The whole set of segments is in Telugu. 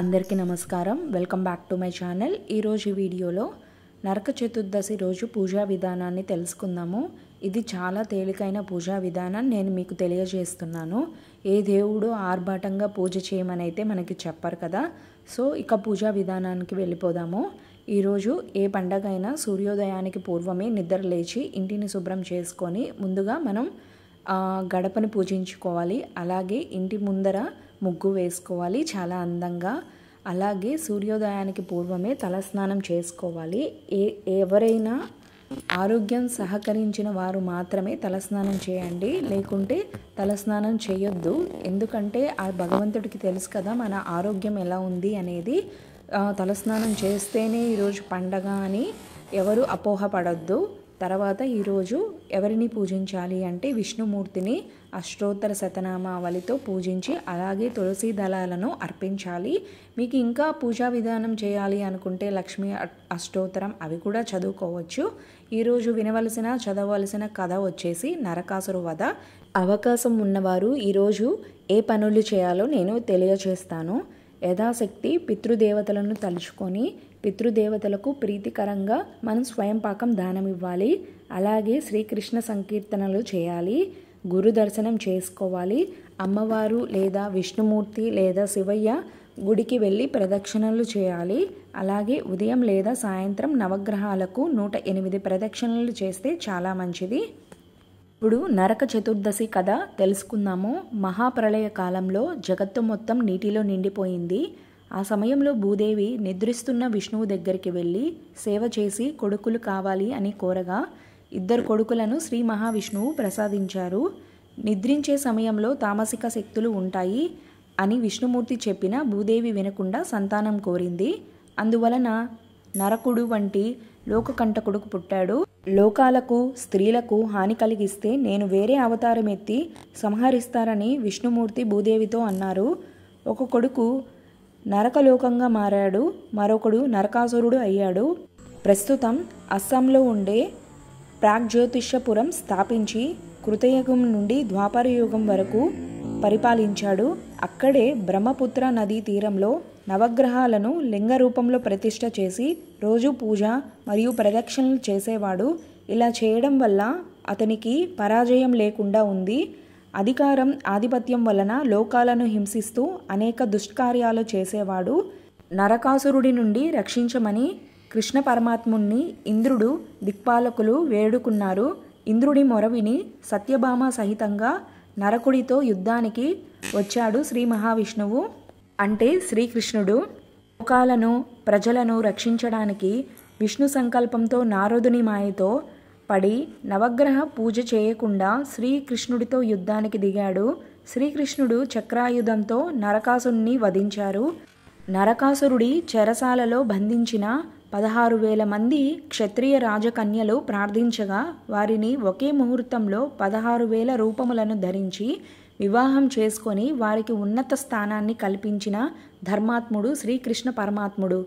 అందరికీ నమస్కారం welcome back to my channel ఈరోజు వీడియోలో నరక చతుర్దశి రోజు పూజా విధానాన్ని తెలుసుకుందాము ఇది చాలా తేలికైన పూజా విధానం నేను మీకు తెలియజేస్తున్నాను ఏ దేవుడు ఆర్భాటంగా పూజ చేయమని అయితే మనకి చెప్పరు కదా సో ఇక పూజా విధానానికి వెళ్ళిపోదాము ఈరోజు ఏ పండగ అయినా సూర్యోదయానికి పూర్వమే నిద్ర లేచి ఇంటిని శుభ్రం చేసుకొని ముందుగా మనం గడపని పూజించుకోవాలి అలాగే ఇంటి ముందర ముగ్గు వేసుకోవాలి చాలా అందంగా అలాగే సూర్యోదయానికి పూర్వమే తలస్నానం చేసుకోవాలి ఏ ఎవరైనా ఆరోగ్యం సహకరించిన వారు మాత్రమే తలస్నానం చేయండి లేకుంటే తలస్నానం చేయొద్దు ఎందుకంటే ఆ భగవంతుడికి తెలుసు కదా మన ఆరోగ్యం ఎలా ఉంది అనేది తలస్నానం చేస్తేనే ఈరోజు పండగ అని ఎవరు అపోహపడద్దు తర్వాత ఈరోజు ఎవరిని పూజించాలి అంటే విష్ణుమూర్తిని అష్టోత్తర శతనామావళితో పూజించి అలాగే తులసి దళాలను అర్పించాలి మీకు ఇంకా పూజా విధానం చేయాలి అనుకుంటే లక్ష్మీ అష్టోత్తరం అవి కూడా చదువుకోవచ్చు ఈరోజు వినవలసిన చదవలసిన కథ వచ్చేసి నరకాసురు వధ అవకాశం ఉన్నవారు ఈరోజు ఏ పనులు చేయాలో నేను తెలియచేస్తాను యథాశక్తి పితృదేవతలను తలుచుకొని పితృదేవతలకు ప్రీతికరంగా మనం స్వయం పాకం దానం ఇవ్వాలి అలాగే శ్రీకృష్ణ సంకీర్తనలు చేయాలి గురు దర్శనం చేసుకోవాలి అమ్మవారు లేదా విష్ణుమూర్తి లేదా శివయ్య గుడికి వెళ్ళి ప్రదక్షిణలు చేయాలి అలాగే ఉదయం లేదా సాయంత్రం నవగ్రహాలకు నూట ఎనిమిది ప్రదక్షిణలు చేస్తే చాలా మంచిది ఇప్పుడు నరక చతుర్దశి కథ తెలుసుకుందాము మహాప్రళయ కాలంలో జగత్తు మొత్తం నీటిలో నిండిపోయింది ఆ సమయంలో భూదేవి నిద్రిస్తున్న విష్ణువు దగ్గరికి వెళ్ళి సేవ చేసి కొడుకులు కావాలి అని కోరగా ఇద్దరు కొడుకులను శ్రీ మహావిష్ణువు ప్రసాదించారు నిద్రించే సమయంలో తామసిక శక్తులు ఉంటాయి అని విష్ణుమూర్తి చెప్పిన భూదేవి వినకుండా సంతానం కోరింది అందువలన నరకుడు వంటి లోకకంటకుడుకు పుట్టాడు లోకాలకు స్త్రీలకు హాని కలిగిస్తే నేను వేరే అవతారం ఎత్తి సంహరిస్తారని విష్ణుమూర్తి భూదేవితో అన్నారు ఒక కొడుకు నరకలోకంగా మారాడు మరొకడు నరకాసురుడు అయ్యాడు ప్రస్తుతం అస్సాంలో ఉండే ప్రాగ్జ్యోతిష్యపురం స్థాపించి కృతయుగం నుండి ద్వాపరయుగం వరకు పరిపాలించాడు అక్కడే బ్రహ్మపుత్ర నదీ తీరంలో నవగ్రహాలను లింగ రూపంలో ప్రతిష్ట చేసి రోజు పూజ మరియు ప్రదక్షిణలు చేసేవాడు ఇలా చేయడం వల్ల అతనికి పరాజయం లేకుండా ఉంది అధికారం ఆధిపత్యం వలన లోకాలను హింసిస్తూ అనేక దుష్కార్యాలు చేసేవాడు నరకాసురుడి నుండి రక్షించమని కృష్ణ పరమాత్ముణ్ణి ఇంద్రుడు దిక్పాలకులు వేడుకున్నారు ఇంద్రుడి మొరవిని సత్యభామ సహితంగా నరకుడితో యుద్ధానికి వచ్చాడు శ్రీ మహావిష్ణువు అంటే శ్రీకృష్ణుడు లోకాలను ప్రజలను రక్షించడానికి విష్ణు సంకల్పంతో నారదుని మాయతో పడి నవగ్రహ పూజ చేయకుండా శ్రీకృష్ణుడితో యుద్ధానికి దిగాడు శ్రీకృష్ణుడు చక్రాయుధంతో నరకాసురుణ్ణి వధించారు నరకాసురుడి చెరసాలలో బంధించిన పదహారు వేల మంది క్షత్రియ రాజకన్యలు ప్రార్థించగా వారిని ఒకే ముహూర్తంలో పదహారు వేల రూపములను ధరించి వివాహం చేసుకొని వారికి ఉన్నత స్థానాన్ని కల్పించిన ధర్మాత్ముడు శ్రీకృష్ణ పరమాత్ముడు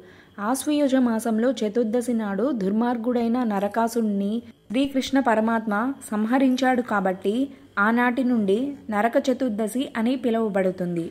ఆశ్వయుజ మాసంలో చతుర్దశి నాడు దుర్మార్గుడైన నరకాసుడిని శ్రీకృష్ణ పరమాత్మ సంహరించాడు కాబట్టి ఆనాటి నుండి నరక చతుర్దశి అని పిలువబడుతుంది